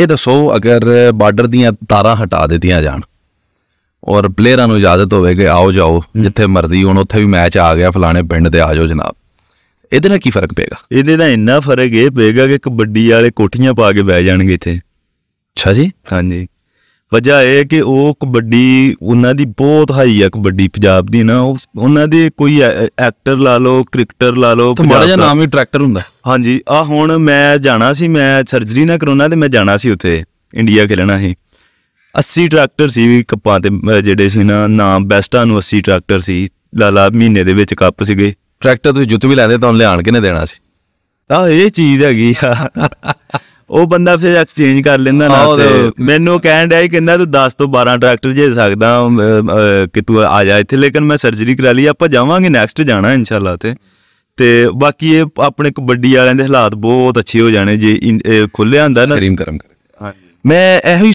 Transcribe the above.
ਇਹ ਦੱਸੋ ਅਗਰ ਬਾਰਡਰ ਦੀਆਂ ਤਾਰਾਂ ਹਟਾ ਦਿੱਤੀਆਂ ਜਾਣ ਔਰ ਪਲੇਅਰਾਂ ਨੂੰ ਇਜਾਜ਼ਤ ਹੋਵੇ ਕਿ ਆਓ ਜਾਓ ਜਿੱਥੇ ਮਰਜ਼ੀ ਹੁਣ ਉੱਥੇ ਵੀ ਮੈਚ ਆ ਗਿਆ ਫਲਾਣੇ ਪਿੰਡ ਤੇ ਆ ਜਾਓ ਜਨਾਬ ਇਹਦੇ ਨਾਲ ਕੀ ਫਰਕ ਪਏਗਾ ਇਹਦੇ ਨਾਲ ਇੰਨਾ ਫਰਕ ਇਹ ਪਏਗਾ ਕਿ ਕਬੱਡੀ ਵਾਲੇ ਕੋਠੀਆਂ ਪਾ ਕੇ ਬਹਿ ਜਾਣਗੇ ਇੱਥੇ ਅੱਛਾ ਜੀ ਹਾਂਜੀ ਵਜ੍ਹਾ ਇਹ ਕਿ ਉਹ ਕਬੱਡੀ ਉਹਨਾਂ ਦੀ ਬਹੁਤ ਹਾਈ ਹੈ ਕਬੱਡੀ ਪੰਜਾਬ ਦੀ ਨਾ ਉਹਨਾਂ ਦੇ ਕੋਈ ਐਕਟਰ ਲਾ ਲਓ ਕ੍ਰਿਕਟਰ ਲਾ ਲਓ ਪੰਜਾਬ ਦਾ ਨਾਮ ਹੀ ਟਰੈਕਟਰ ਹੁੰਦਾ ਹਾਂਜੀ ਆ ਹੁਣ ਮੈਂ ਜਾਣਾ ਸੀ ਮੈਂ ਸਰਜਰੀ ਨਾ ਕਰੋਨਾ ਤੇ ਮੈਂ ਜਾਣਾ ਸੀ ਉੱਥੇ ਇੰਡੀਆ ਖੇਲਣਾ ਸੀ 80 ਟਰੈਕਟਰ ਸੀ ਕੱਪਾਂ ਤੇ ਜਿਹੜੇ ਸੀ ਨਾ ਨਾਮ ਬੈਸਟਾਂ ਨੂੰ 80 ਟਰੈਕਟਰ ਸੀ ਲਾਲਾ ਮਹੀਨੇ ਦੇ ਵਿੱਚ ਕੱਪ ਸੀਗੇ ਟਰੈਕਟਰ ਤੁਸੀਂ ਜੁੱਤ ਵੀ ਲੈਂਦੇ ਤਾਂ ਲਿਆਣ ਕੇ ਨੇ ਦੇਣਾ ਸੀ ਆ ਇਹ ਚੀਜ਼ ਹੈਗੀ ਆ ਉਹ ਬੰਦਾ ਫਿਰ ਐਕਸਚੇਂਜ ਕਰ ਲੈਂਦਾ ਨਾ ਤੇ ਮੈਨੂੰ ਕਹਿਣ ਡਿਆ ਕਹਿੰਦਾ ਤੂੰ 10 ਤੋਂ 12 ਡਾਕਟਰ ਜੇ ਸਕਦਾ ਕਿ ਤੂੰ ਆ ਜਾ ਇੱਥੇ ਲੇਕਿਨ ਮੈਂ ਸਰਜਰੀ ਕਰਾ ਲਈ ਆਪਾਂ ਜਾਵਾਂਗੇ ਨੈਕਸਟ ਜਾਣਾ ਇਨਸ਼ਾਅੱਲਾ ਤੇ ਤੇ ਬਾਕੀ ਇਹ ਆਪਣੇ ਕਬੱਡੀ ਵਾਲਿਆਂ ਦੇ ਹਾਲਾਤ ਬਹੁਤ ਅੱਛੇ ਹੋ ਜਾਣੇ ਜੇ ਖੁੱਲਿਆ ਹੁੰਦਾ ਨਾ ਕਰੀਮ ਕਰਮ ਮੈਂ ਇਹ